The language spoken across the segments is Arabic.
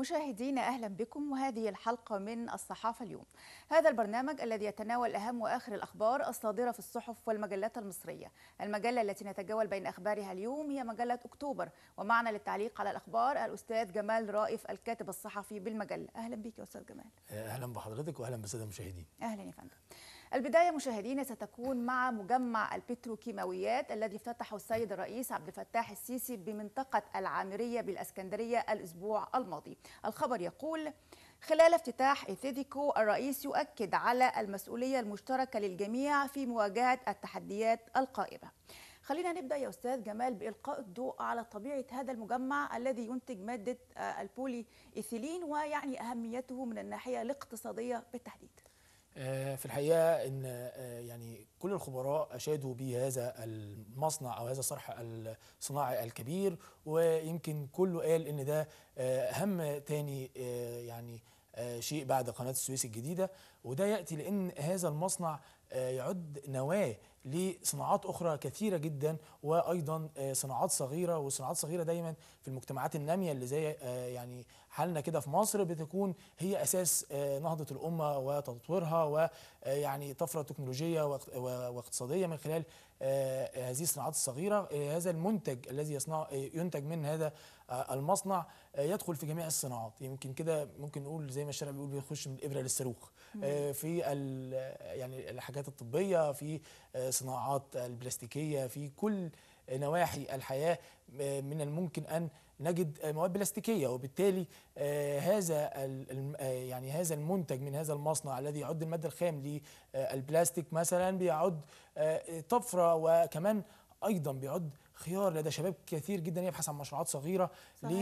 مشاهدينا اهلا بكم وهذه الحلقه من الصحافه اليوم. هذا البرنامج الذي يتناول اهم واخر الاخبار الصادره في الصحف والمجلات المصريه. المجله التي نتجول بين اخبارها اليوم هي مجله اكتوبر ومعنا للتعليق على الاخبار الاستاذ جمال رائف الكاتب الصحفي بالمجله. اهلا بك يا استاذ جمال. اهلا بحضرتك واهلا بالساده المشاهدين. اهلا يا فندم. البداية مشاهدينا ستكون مع مجمع البتروكيماويات الذي افتتحه السيد الرئيس عبد الفتاح السيسي بمنطقة العامرية بالأسكندرية الأسبوع الماضي الخبر يقول خلال افتتاح ايفيديكو الرئيس يؤكد على المسؤولية المشتركة للجميع في مواجهة التحديات القائمة خلينا نبدا يا استاذ جمال بالقاء الضوء على طبيعه هذا المجمع الذي ينتج ماده آه، البولي ايثيلين ويعني اهميته من الناحيه الاقتصاديه بالتحديد آه، في الحقيقه ان آه، يعني كل الخبراء اشادوا بهذا المصنع او هذا الصرح الصناعي الكبير ويمكن كله قال ان ده آه، اهم تاني يعني شيء بعد قناه السويس الجديده وده ياتي لان هذا المصنع يعد نواه لصناعات اخرى كثيره جدا وايضا آه، صناعات صغيره والصناعات الصغيره دايما في المجتمعات الناميه اللي زي آه، يعني حالنا كده في مصر بتكون هي اساس آه، نهضه الامه وتطويرها ويعني طفره تكنولوجيه واقتصاديه من خلال هذه الصناعات الصغيره هذا المنتج الذي يصنع ينتج من هذا المصنع يدخل في جميع الصناعات يمكن كده ممكن نقول زي ما الشارع بيقول بيخش من الابره للصاروخ في يعني الحاجات الطبيه في الصناعات البلاستيكيه في كل نواحي الحياه آه، من الممكن ان نجد مواد بلاستيكيه وبالتالي آه، هذا آه، يعني هذا المنتج من هذا المصنع الذي يعد الماده الخام للبلاستيك مثلا بيعد طفره وكمان ايضا بيعد خيار لدى شباب كثير جدا يبحث عن مشروعات صغيره صحيح.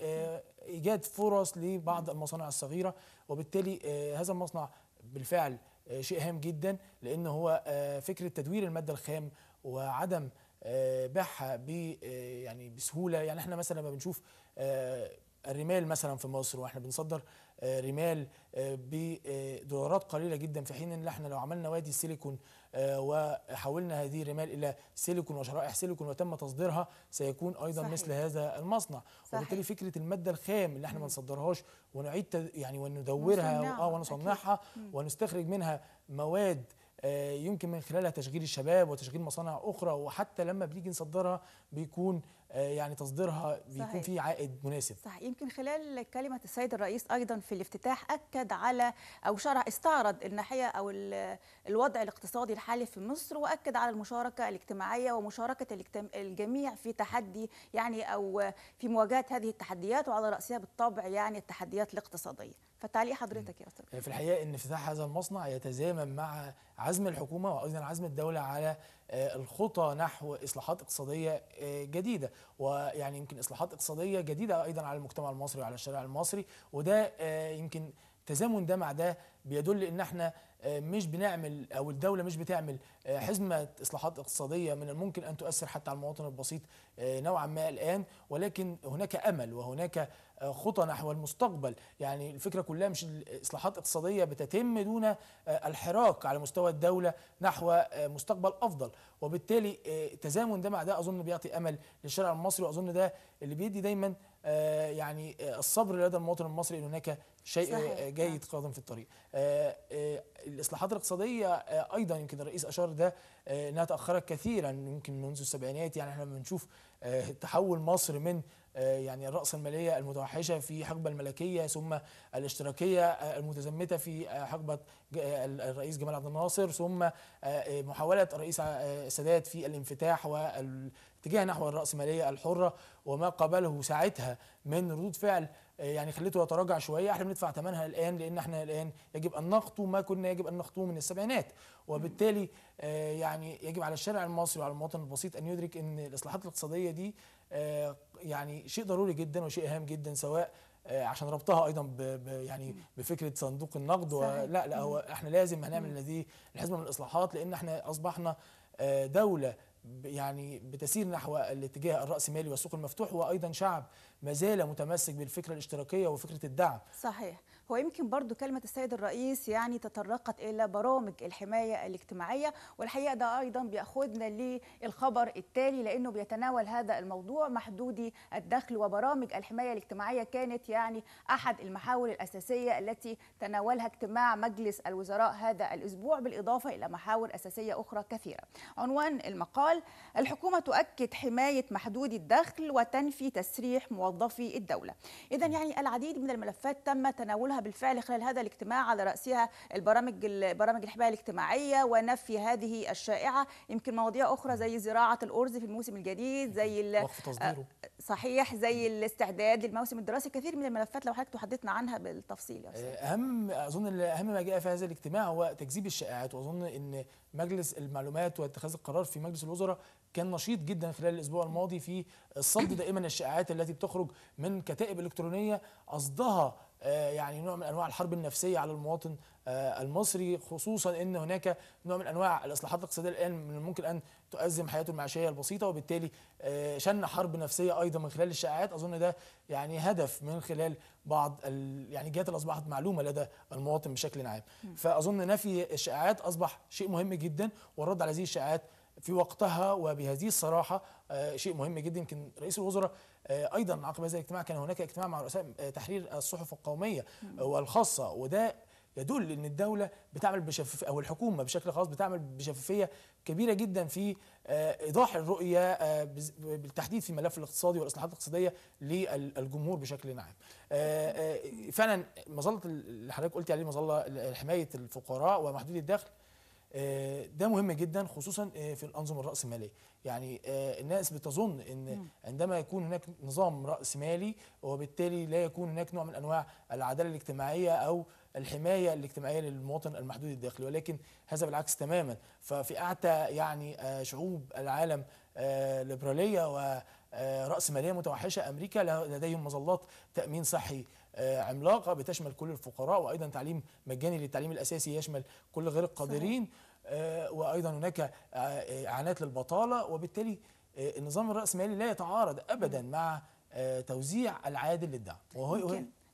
لايجاد فرص لبعض المصانع الصغيره وبالتالي هذا المصنع بالفعل آه، شيء هام جدا لان هو آه، فكره تدوير الماده الخام وعدم بيعها آه، بي يعني بسهوله يعني احنا مثلا لما بنشوف الرمال مثلا في مصر واحنا بنصدر رمال بدولارات قليله جدا في حين ان احنا لو عملنا وادي سيليكون آه، وحولنا هذه الرمال إلى سيليكون وشرائح سيليكون وتم تصديرها سيكون أيضا صحيح. مثل هذا المصنع صحيح. وبالتالي فكرة المادة الخام اللي احنا ما نصدرهاش ونعيد يعني وندورها آه، ونصنعها ونستخرج منها مواد آه، يمكن من خلالها تشغيل الشباب وتشغيل مصانع اخرى وحتى لما بنيجي نصدرها بيكون آه، يعني تصديرها بيكون فيه عائد مناسب صحيح يمكن خلال كلمة السيد الرئيس أيضا في الافتتاح أكد على أو شرع استعرض الناحية أو الوضع الاقتصادي الحالي في مصر وأكد على المشاركة الاجتماعية ومشاركة الجميع في تحدي يعني أو في مواجهة هذه التحديات وعلى رأسها بالطبع يعني التحديات الاقتصادية فتعليق حضرتك يا أستاذ آه، في الحقيقة أن افتتاح هذا المصنع يتزامن مع عزم الحكومة وأيضا عزم الدولة على آه، الخطى نحو اصلاحات اقتصاديه آه، جديده ويعني يمكن اصلاحات اقتصاديه جديده ايضا على المجتمع المصري وعلى الشارع المصري وده آه، يمكن التزامن ده مع ده بيدل ان احنا آه، مش بنعمل او الدوله مش بتعمل آه، حزمه اصلاحات اقتصاديه من الممكن ان تؤثر حتى على المواطن البسيط آه، نوعا ما الان ولكن هناك امل وهناك خطى نحو المستقبل يعني الفكره كلها مش اصلاحات اقتصاديه بتتم دون الحراك على مستوى الدوله نحو مستقبل افضل وبالتالي تزامن ده مع ده اظن بيعطي امل للشارع المصري واظن ده اللي بيدي دايما آه، يعني آه، الصبر لدى المواطن المصري ان هناك شيء صحيح. آه، جيد نعم. قادم في الطريق الاصلاحات الاقتصاديه ايضا يمكن الرئيس اشار ده انها تاخرت كثيرا يمكن منذ السبعينات يعني احنا بنشوف تحول مصر من يعني الرأس المالية المتوحشة في حقبة الملكية ثم الاشتراكية المتزمتة في حقبة الرئيس جمال عبد الناصر ثم محاولة الرئيس السادات في الانفتاح اتجاه نحو الرأسمالية الحرة وما قابله ساعتها من ردود فعل آه، يعني خليته يتراجع شويه احنا بندفع ثمنها الان لان احنا الان يجب ان نخطو ما كنا يجب ان نخطوه من السبعينات وبالتالي آه، يعني يجب على الشارع المصري وعلى المواطن البسيط ان يدرك ان الاصلاحات الاقتصاديه دي آه، يعني شيء ضروري جدا وشيء هام جدا سواء عشان ربطها ايضا ب يعني بفكره صندوق النقد لا لا هو احنا لازم هنعمل هذه الحزمه من الاصلاحات لان احنا اصبحنا دوله يعني بتسير نحو الاتجاه الرأسمالي والسوق المفتوح وأيضا شعب ما زال متمسك بالفكرة الاشتراكية وفكرة الدعم صحيح هو يمكن برضو كلمة السيد الرئيس يعني تطرقت إلى برامج الحماية الاجتماعية والحقيقة ده أيضا بيأخذنا للخبر التالي لأنه بيتناول هذا الموضوع محدودي الدخل وبرامج الحماية الاجتماعية كانت يعني أحد المحاور الأساسية التي تناولها اجتماع مجلس الوزراء هذا الأسبوع بالإضافة إلى محاور أساسية أخرى كثيرة عنوان المقال الحكومة تؤكد حماية محدودي الدخل وتنفي تسريح موظفي الدولة إذا يعني العديد من الملفات تم تناولها بالفعل خلال هذا الاجتماع على رأسها البرامج برامج الحماية الاجتماعية ونفي هذه الشائعة يمكن مواضيع أخرى زي زراعة الأرز في الموسم الجديد زي وقف تصديره آه، صحيح زي الاستعداد للموسم الدراسي كثير من الملفات لو حضرتك تحدثنا عنها بالتفصيل يا أستاذ آه، أهم أظن أهم ما جاء في هذا الاجتماع هو تكذيب الشائعات وأظن أن مجلس المعلومات واتخاذ القرار في مجلس الوزراء كان نشيط جدا خلال الاسبوع الماضي في الصد دائما الشائعات التي بتخرج من كتائب الكترونيه قصدها آه، يعني نوع من انواع الحرب النفسيه على المواطن آه، المصري خصوصا ان هناك نوع من انواع الاصلاحات الاقتصاديه الان من الممكن ان تؤزم حياته المعيشيه البسيطه وبالتالي آه، شن حرب نفسيه ايضا من خلال الشائعات اظن ده يعني هدف من خلال بعض يعني الجهات اللي اصبحت معلومه لدى المواطن بشكل عام فاظن نفي الشائعات اصبح شيء مهم جدا والرد على هذه الشائعات في وقتها وبهذه الصراحه آه، شيء مهم جدا يمكن رئيس الوزراء آه، ايضا عقب هذا الاجتماع كان هناك اجتماع مع رؤساء آه، تحرير الصحف القوميه والخاصه وده يدل ان الدوله بتعمل بشفافيه او الحكومه بشكل خاص بتعمل بشفافيه كبيره جدا في ايضاح الرؤيه بالتحديد في الملف الاقتصادي والاصلاحات الاقتصاديه للجمهور بشكل عام. فعلا مظله اللي حضرتك قلتي عليه مظله حمايه الفقراء ومحدودي الدخل آه، ده مهم جدا خصوصا آه، في الانظمه الراسماليه يعني آه، الناس بتظن ان عندما يكون هناك نظام راسمالي وبالتالي لا يكون هناك نوع من انواع العداله الاجتماعيه او الحمايه الاجتماعيه للمواطن المحدود الداخلي ولكن هذا بالعكس تماما ففي اعتى يعني شعوب العالم ليبراليه و متوحشة أمريكا لديهم مظلات تأمين صحي آه، عملاقة بتشمل كل الفقراء وأيضا تعليم مجاني للتعليم الأساسي يشمل كل غير القادرين آه، وأيضا هناك آه، إعانات للبطالة وبالتالي النظام الرأسمالي لا يتعارض أبدا مع توزيع العادل للدعم وهو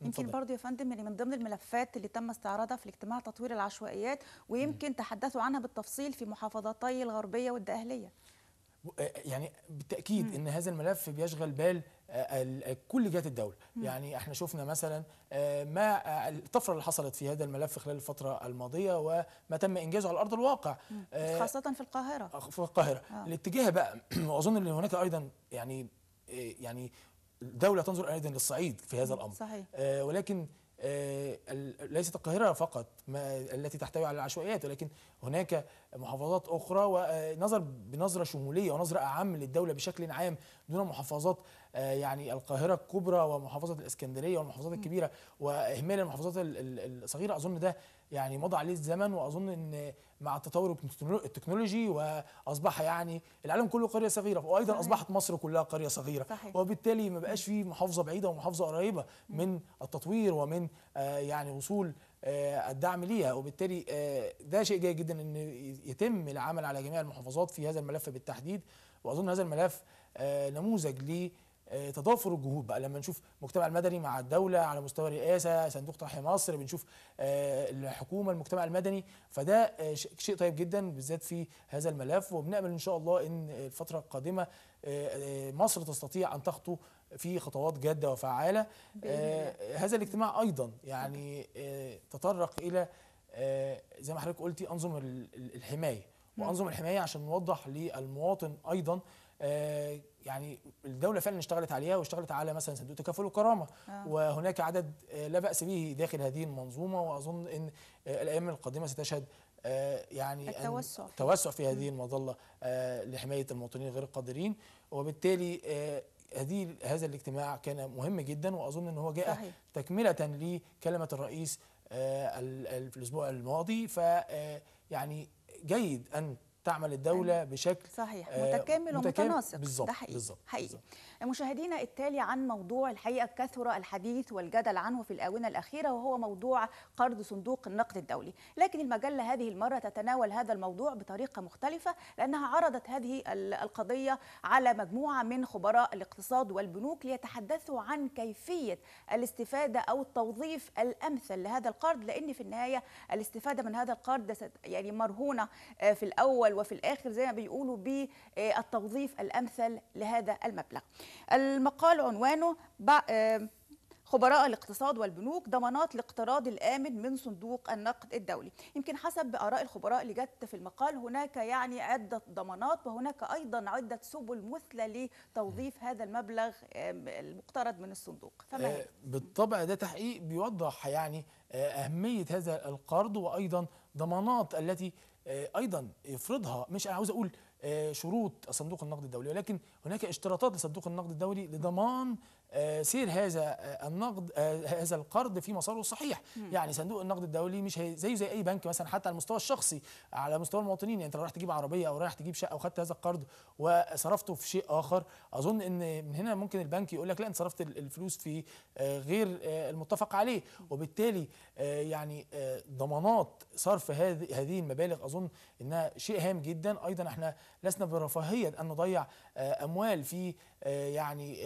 يمكن برضه يا فندم اللي من ضمن الملفات اللي تم استعراضها في الاجتماع تطوير العشوائيات ويمكن م. تحدثوا عنها بالتفصيل في محافظتي الغربيه والداهليه. يعني بالتاكيد م. ان هذا الملف بيشغل بال كل جهات الدولة يعني احنا شفنا مثلا آه، ما آه، الطفرة اللي حصلت في هذا الملف خلال الفترة الماضية وما تم إنجازه على أرض الواقع آه، خاصة في القاهرة في القاهرة آه. الاتجاه بقى وأظن أن هناك أيضا يعني يعني الدوله تنظر أيضا للصعيد في هذا الأمر صحيح. ولكن ليست القاهرة فقط ما التي تحتوي على العشوائيات ولكن هناك محافظات أخرى ونظر بنظرة شمولية ونظرة أعم للدولة بشكل عام دون محافظات آه، يعني القاهره الكبرى ومحافظه الاسكندريه والمحافظات الكبيره واهمال المحافظات الصغيره اظن ده يعني مضى عليه الزمن واظن ان مع التطور التكنولوجي واصبح يعني العالم كله قريه صغيره وايضا صحيح. اصبحت مصر كلها قريه صغيره صحيح. وبالتالي ما بقاش في محافظه بعيده ومحافظه قريبه من التطوير ومن آه، يعني وصول آه، الدعم ليها وبالتالي ده شيء جيد جدا ان يتم العمل على جميع المحافظات في هذا الملف بالتحديد واظن هذا الملف نموذج ليه آه، تضافر الجهود بقى لما نشوف المجتمع المدني مع الدوله على مستوى الرئاسه صندوق طرح مصر بنشوف آه، الحكومه المجتمع المدني فده آه، شيء طيب جدا بالذات في هذا الملف وبنامل ان شاء الله ان الفتره القادمه مصر تستطيع ان تخطو في خطوات جاده وفعاله هذا الاجتماع ايضا يعني تطرق الى زي ما حضرتك قلتي انظمه الحمايه نعم. وانظمه الحمايه عشان نوضح للمواطن ايضا آه، يعني الدوله فعلا اشتغلت عليها واشتغلت على مثلا صندوق تكافل وكرامه آه. وهناك عدد آه، لا باس به داخل هذه المنظومه واظن ان آه، الايام القادمه ستشهد يعني التوسع توسع في هذه المظله لحمايه المواطنين غير القادرين وبالتالي هذه هذا الاجتماع كان مهم جدا واظن ان هو جاء صحيح. تكمله لكلمه الرئيس في الاسبوع الماضي ف يعني جيد ان تعمل الدولة أيوة. بشكل صحيح آه، متكامل, متكامل ومتناسق بالظبط ده حقيقي, بالزبط حقيقي. بالزبط. مشاهدينا التالي عن موضوع الحقيقة كثر الحديث والجدل عنه في الآونة الأخيرة وهو موضوع قرض صندوق النقد الدولي لكن المجلة هذه المرة تتناول هذا الموضوع بطريقة مختلفة لأنها عرضت هذه القضية على مجموعة من خبراء الاقتصاد والبنوك ليتحدثوا عن كيفية الاستفادة أو التوظيف الأمثل لهذا القرض لأن في النهاية الاستفادة من هذا القرض يعني مرهونة آه، في الأول الأول وفي الآخر زي ما بيقولوا بالتوظيف الأمثل لهذا المبلغ المقال عنوانه آه، خبراء الاقتصاد والبنوك ضمانات الاقتراض الآمن من صندوق النقد الدولي يمكن حسب آراء الخبراء اللي جت في المقال هناك يعني عدة ضمانات وهناك أيضا عدة سبل مثلى لتوظيف هذا المبلغ آه، المقترض من الصندوق فما آه، بالطبع ده تحقيق بيوضح يعني أهمية هذا القرض وأيضا ضمانات التي آه، ايضا يفرضها مش عاوز اقول آه، شروط صندوق النقد الدولي ولكن هناك اشتراطات لصندوق النقد الدولي لضمان آه، سير هذا آه، النقد آه، هذا القرض في مساره الصحيح يعني صندوق النقد الدولي مش زيه زي اي بنك مثلا حتى على المستوى الشخصي على مستوى المواطنين يعني انت لو رايح تجيب عربيه او رايح تجيب شقه وخدت هذا القرض وصرفته في شيء اخر اظن ان من هنا ممكن البنك يقول لك لا انت صرفت الفلوس في غير المتفق عليه وبالتالي يعني ضمانات صرف هذه المبالغ اظن انها شيء هام جدا ايضا احنا لسنا برفاهيه ان نضيع اموال في يعني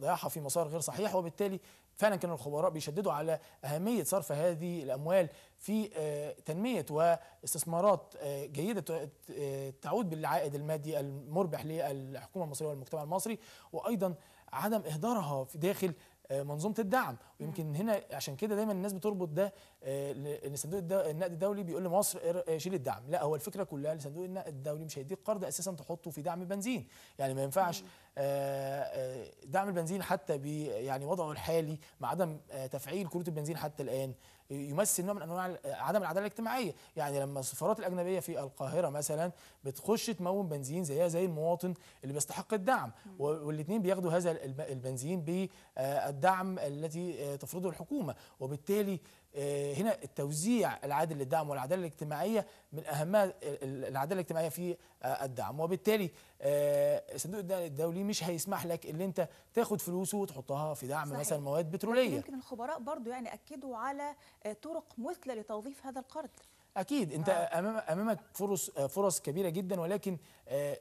ضياعها في مسار غير صحيح وبالتالي فعلا كان الخبراء بيشددوا على أهمية صرف هذه الأموال في آه، تنمية واستثمارات آه، جيدة آه، تعود بالعائد المادي المربح للحكومة المصرية والمجتمع المصري وأيضا عدم إهدارها في داخل آه، منظومه الدعم ويمكن هنا عشان كده دايما الناس بتربط ده آه، ان صندوق النقد الدولي بيقول لمصر آه، شيل الدعم لا هو الفكره كلها ان صندوق النقد الدولي مش هيديك قرض اساسا تحطه في دعم بنزين يعني ما ينفعش دعم البنزين حتى يعني وضعه الحالي مع عدم تفعيل كروت البنزين حتى الان يمثل نوع من انواع عدم العداله الاجتماعيه يعني لما السفارات الاجنبيه في القاهره مثلا بتخش تمون بنزين زيها زي المواطن اللي بيستحق الدعم والاثنين بياخدوا هذا البنزين بالدعم التي تفرضه الحكومه وبالتالي آه، هنا التوزيع العادل للدعم والعداله الاجتماعيه من اهمها العداله الاجتماعيه في آه، الدعم وبالتالي آه، صندوق الدولي مش هيسمح لك ان انت تاخد فلوسه وتحطها في دعم صحيح. مثلا مواد بتروليه يمكن الخبراء برضو يعني اكدوا على طرق مثلى لتوظيف هذا القرض اكيد انت آه. امامك فرص فرص كبيره جدا ولكن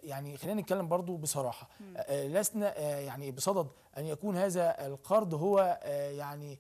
يعني خلينا نتكلم برضو بصراحه لسنا يعني بصدد ان يكون هذا القرض هو يعني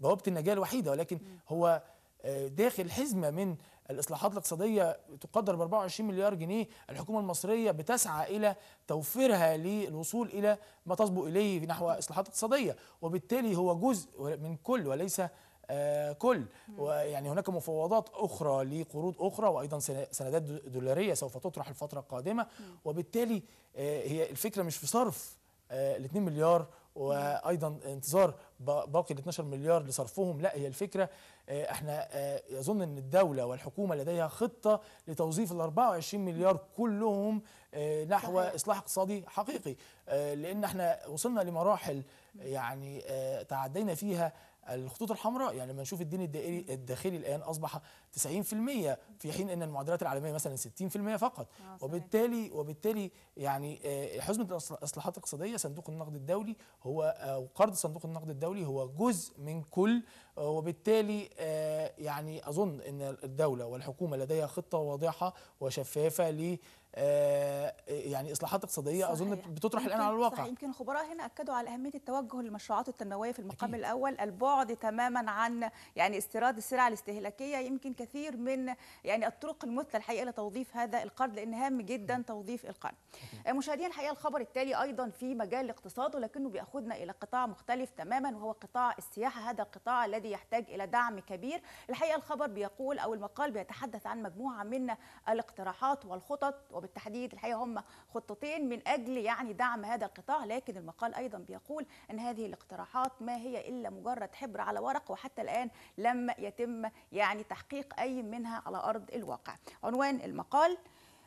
بوابه النجاه الوحيده ولكن هو آه، داخل حزمه من الاصلاحات الاقتصاديه تقدر ب 24 مليار جنيه الحكومه المصريه بتسعى الى توفيرها للوصول الى ما تصبو اليه نحو اصلاحات اقتصاديه وبالتالي هو جزء من كل وليس آه، كل ويعني هناك مفاوضات اخرى لقروض اخرى وايضا سندات دولاريه سوف تطرح الفتره القادمه وبالتالي آه، هي الفكره مش في صرف ال 2 مليار وايضا انتظار باقي ال 12 مليار لصرفهم لا هي الفكره آه، احنا آه، يظن ان الدوله والحكومه لديها خطه لتوظيف ال 24 مليار كلهم آه، نحو اصلاح اقتصادي حقيقي لان احنا وصلنا لمراحل يعني تعدينا فيها الخطوط الحمراء يعني لما نشوف الدين الدائري الداخلي الان اصبح 90% في حين ان المعدلات العالميه مثلا 60% فقط آه، وبالتالي وبالتالي يعني آه، حزمه الاصلاحات الاقتصاديه صندوق النقد الدولي هو او آه، قرض صندوق النقد الدولي هو جزء من كل وبالتالي يعني اظن ان الدوله والحكومه لديها خطه واضحه وشفافه آه، آه، يعني اصلاحات اقتصاديه صحيح. اظن بتطرح الان على الواقع صحيح. يمكن الخبراء هنا اكدوا على اهميه التوجه للمشروعات التنمويه في المقام أكيد. الاول البعد تماما عن يعني استيراد السلع الاستهلاكيه يمكن كثير من يعني الطرق المثلى الحقيقه لتوظيف هذا القرض لان هام جدا توظيف القرض آه، مشاهدينا الحقيقه الخبر التالي ايضا في مجال الاقتصاد ولكنه بياخذنا الى قطاع مختلف تماما وهو قطاع السياحه هذا القطاع الذي يحتاج الى دعم كبير الحقيقه الخبر بيقول او المقال بيتحدث عن مجموعه من الاقتراحات والخطط وبالتحديد الحقيقه هم خطتين من اجل يعني دعم هذا القطاع لكن المقال ايضا بيقول ان هذه الاقتراحات ما هي الا مجرد حبر على ورق وحتى الان لم يتم يعني تحقيق اي منها على ارض الواقع عنوان المقال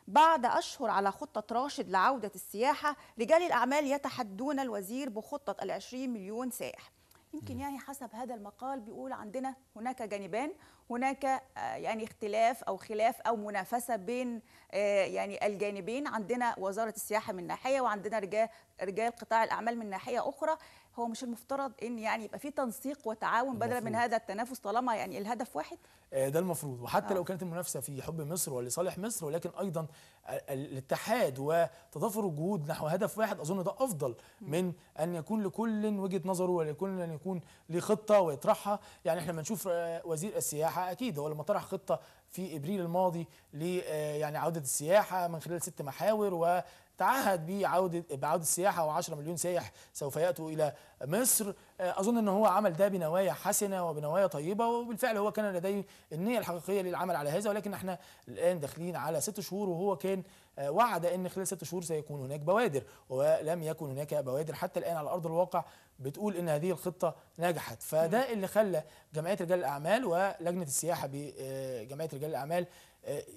بعد أشهر على خطة راشد لعودة السياحة رجال الأعمال يتحدون الوزير بخطة العشرين مليون سائح يمكن يعني حسب هذا المقال بيقول عندنا هناك جانبان هناك آه، يعني اختلاف او خلاف او منافسه بين آه، يعني الجانبين عندنا وزاره السياحه من ناحيه وعندنا رجال رجال قطاع الاعمال من ناحيه اخرى هو مش المفترض ان يعني يبقى في تنسيق وتعاون بدلا من هذا التنافس طالما يعني الهدف واحد آه، ده المفروض وحتى آه. لو كانت المنافسه في حب مصر ولصالح مصر ولكن ايضا الاتحاد وتضافر الجهود نحو هدف واحد اظن ده افضل من ان يكون لكل وجهه نظره ولكل ان يكون له خطه ويطرحها يعني احنا بنشوف آه، وزير السياحه اكيد هو لما طرح خطه في ابريل الماضي ل آه، يعني عوده السياحه من خلال ست محاور و تعهد بعودة بعودة السياحة و10 مليون سائح سوف يأتوا إلى مصر آه، أظن أن هو عمل ده بنوايا حسنة وبنوايا طيبة وبالفعل هو كان لديه النية الحقيقية للعمل على هذا ولكن احنا الآن داخلين على ست شهور وهو كان آه، وعد أن خلال ست شهور سيكون هناك بوادر ولم يكن هناك بوادر حتى الآن على أرض الواقع بتقول ان هذه الخطه نجحت فده اللي خلى جمعيه رجال الاعمال ولجنه السياحه بجمعيه آه، رجال الاعمال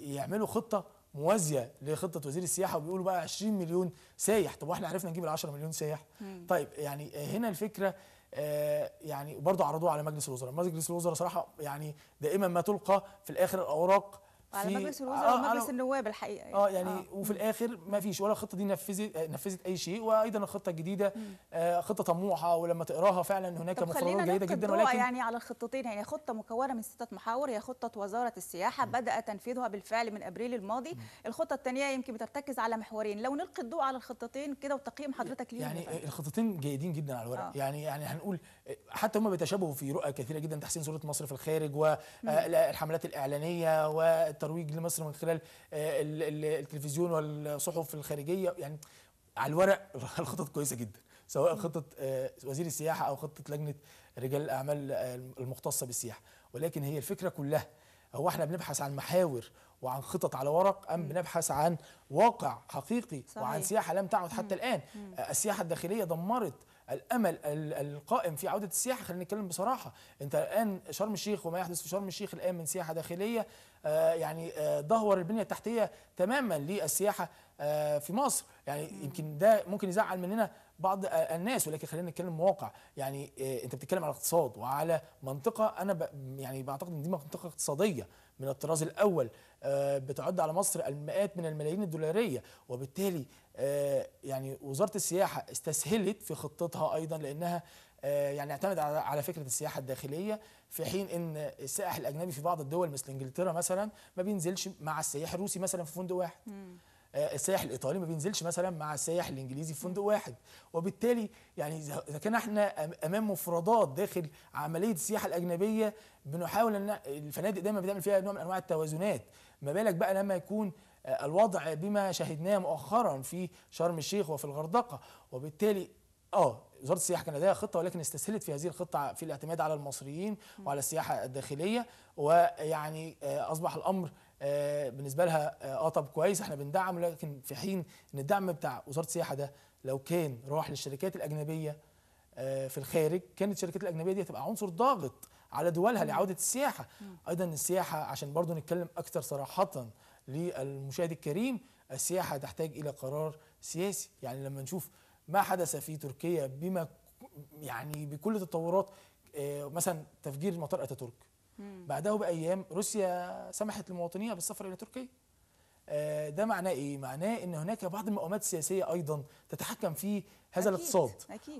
يعملوا خطه موازيه لخطه وزير السياحه وبيقولوا بقى 20 مليون سايح طب واحنا عرفنا نجيب ال 10 مليون سايح مم. طيب يعني هنا الفكره آه، يعني برضه عرضوها على مجلس الوزراء مجلس الوزراء صراحه يعني دائما ما تلقى في الاخر الاوراق على مجلس الوزراء آه ومجلس النواب الحقيقه يعني. اه يعني آه. وفي الاخر ما فيش ولا الخطه دي نفذت آه، نفذت اي شيء وايضا الخطه الجديده آه خطه طموحه ولما تقراها فعلا هناك مقررات جيده جدا ولكن يعني على الخطتين يعني خطه مكونه من سته محاور هي خطه وزاره السياحه م. بدا تنفيذها بالفعل من ابريل الماضي م. الخطه الثانيه يمكن بترتكز على محورين لو نلقي الضوء على الخطتين كده وتقييم حضرتك ليهم يعني بقى. الخطتين جيدين جدا على الورق آه. يعني يعني هنقول آه، حتى هم بيتشابهوا في رؤى كثيره جدا تحسين صوره مصر في الخارج والحملات آه، الاعلانيه الترويج لمصر من خلال آه، التلفزيون والصحف الخارجيه يعني على الورق الخطط كويسه جدا سواء خطه آه، وزير السياحه او خطه لجنه رجال الاعمال آه، المختصه بالسياحه ولكن هي الفكره كلها هو احنا بنبحث عن محاور وعن خطط على ورق ام بنبحث عن واقع حقيقي صحيح. وعن سياحه لم تعد حتى الان السياحه الداخليه دمرت الامل القائم في عوده السياحه خلينا نتكلم بصراحه انت الان شرم الشيخ وما يحدث في شرم الشيخ الان من سياحه داخليه آه، يعني دهور آه، البنيه التحتيه تماما للسياحه آه، في مصر يعني يمكن ده ممكن يزعل مننا بعض الناس ولكن خلينا نتكلم مواقع يعني آه، انت بتتكلم على اقتصاد وعلى منطقه انا ب يعني بعتقد ان دي منطقه اقتصاديه من الطراز الاول آه، بتعد على مصر المئات من الملايين الدولاريه وبالتالي آه، يعني وزاره السياحه استسهلت في خطتها ايضا لانها يعني اعتمد على فكره السياحه الداخليه في حين ان السائح الاجنبي في بعض الدول مثل انجلترا مثلا ما بينزلش مع السياح الروسي مثلا في فندق واحد آه، السائح الايطالي ما بينزلش مثلا مع السائح الانجليزي في فندق واحد وبالتالي يعني اذا كان احنا امام مفردات داخل عمليه السياحه الاجنبيه بنحاول ان الفنادق دايما بتعمل فيها نوع من انواع التوازنات ما بالك بقى لما يكون آه، الوضع بما شهدناه مؤخرا في شرم الشيخ وفي الغردقه وبالتالي اه وزاره السياحه كان لديها خطه ولكن استسهلت في هذه الخطه في الاعتماد على المصريين وعلى السياحه الداخليه ويعني آه، اصبح الامر آه، بالنسبه لها اه طب كويس احنا بندعم لكن في حين ان الدعم بتاع وزاره السياحه ده لو كان راح للشركات الاجنبيه آه، في الخارج كانت الشركات الاجنبيه دي هتبقى عنصر ضاغط على دولها لعوده السياحه ايضا السياحه عشان برضو نتكلم اكثر صراحه للمشاهد الكريم السياحه تحتاج الى قرار سياسي يعني لما نشوف ما حدث في تركيا بما يعني بكل التطورات آه، مثلا تفجير مطار اتاتورك بعده بايام روسيا سمحت لمواطنيها بالسفر الى تركيا آه، ده معناه ايه معناه ان هناك بعض المقومات السياسيه ايضا تتحكم في هذا الاتصال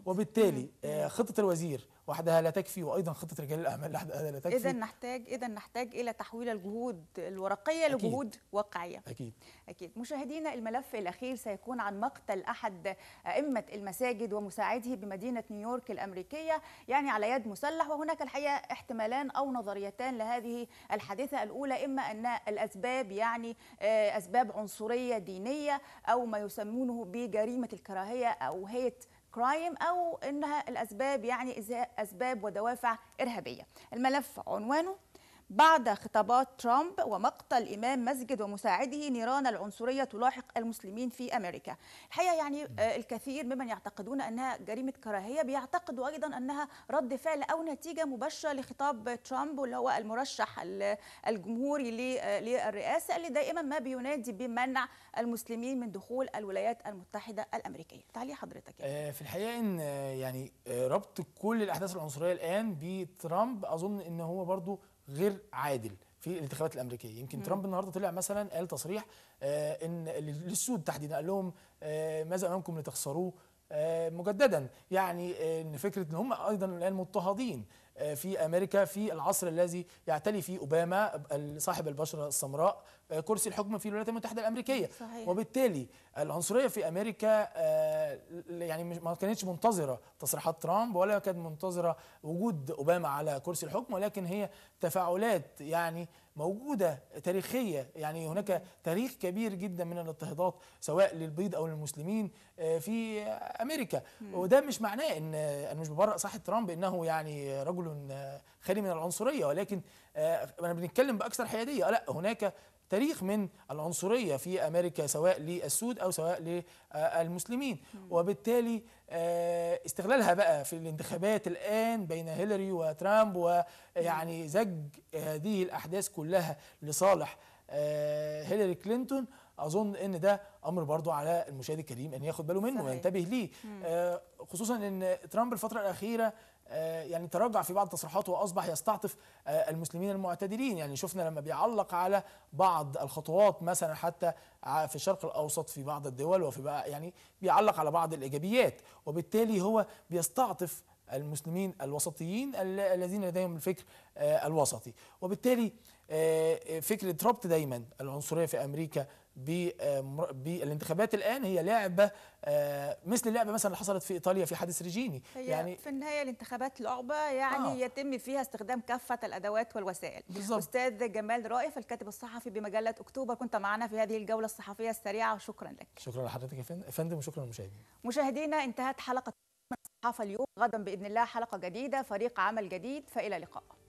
وبالتالي آه، خطه الوزير وحدها لا تكفي وايضا خطه رجال الاعمال لوحدها لا تكفي اذا نحتاج اذا نحتاج الى تحويل الجهود الورقيه لجهود واقعيه اكيد اكيد مشاهدينا الملف الاخير سيكون عن مقتل احد ائمه المساجد ومساعده بمدينه نيويورك الامريكيه يعني على يد مسلح وهناك الحقيقه احتمالان او نظريتان لهذه الحادثه الاولى اما ان الاسباب يعني آه، اسباب عنصريه دينيه او ما يسمونه بجريمه الكراهيه او هي جناية كرايم أو أنها الأسباب يعني أسباب ودوافع إرهابية الملف عنوانه بعد خطابات ترامب ومقتل إمام مسجد ومساعده نيران العنصرية تلاحق المسلمين في أمريكا الحقيقة يعني آه، الكثير ممن يعتقدون أنها جريمة كراهية بيعتقدوا أيضا أنها رد فعل أو نتيجة مباشرة لخطاب ترامب واللي هو المرشح الجمهوري آه، للرئاسة اللي دائما ما بينادي بمنع المسلمين من دخول الولايات المتحدة الأمريكية تعالي حضرتك يعني. في الحقيقة إن يعني ربط كل الأحداث العنصرية الآن بترامب أظن إن هو برضو غير عادل في الانتخابات الامريكيه يمكن مم. ترامب النهارده طلع مثلا قال تصريح آه، ان للسود تحديدا قال لهم آه، ماذا امامكم لتخسروه آه، مجددا يعني ان فكره ان هم ايضا الان مضطهدين في امريكا في العصر الذي يعتلي فيه اوباما صاحب البشره السمراء آه، كرسي الحكم في الولايات المتحده الامريكيه صحيح. وبالتالي العنصريه في امريكا آه، يعني ما كانتش منتظره تصريحات ترامب ولا كانت منتظره وجود اوباما على كرسي الحكم ولكن هي تفاعلات يعني موجودة تاريخية يعني هناك تاريخ كبير جدا من الاضطهادات سواء للبيض أو للمسلمين آه، في أمريكا وده مش معناه أن أنا مش ببرأ صح ترامب أنه يعني رجل خالي من العنصرية ولكن أنا بنتكلم بأكثر حيادية لا هناك تاريخ من العنصرية في أمريكا سواء للسود أو سواء للمسلمين وبالتالي آه، استغلالها بقى في الانتخابات الآن بين هيلاري وترامب ويعني زج هذه الأحداث كلها لصالح آه، هيلاري كلينتون اظن ان ده امر برضو على المشاهد الكريم ان ياخد باله منه وينتبه ليه آه، خصوصا ان ترامب الفتره الاخيره آه، يعني تراجع في بعض تصريحاته واصبح يستعطف آه، المسلمين المعتدلين يعني شفنا لما بيعلق على بعض الخطوات مثلا حتى في الشرق الاوسط في بعض الدول وفي بقى يعني بيعلق على بعض الايجابيات وبالتالي هو بيستعطف المسلمين الوسطيين الذين لديهم الفكر آه، الوسطي وبالتالي فكرة ربط دايما العنصرية في أمريكا آه، بالانتخابات الان هي لعبه آه، مثل اللعبه مثلا اللي حصلت في ايطاليا في حادث ريجيني هي يعني في النهايه الانتخابات لعبه يعني آه. يتم فيها استخدام كافه الادوات والوسائل بالزبط. استاذ جمال رائف الكاتب الصحفي بمجله اكتوبر كنت معنا في هذه الجوله الصحفيه السريعه وشكرا لك شكرا لحضرتك يا فندم وشكرا للمشاهدين مشاهدينا انتهت حلقه الصحافه اليوم غدا باذن الله حلقه جديده فريق عمل جديد فالى اللقاء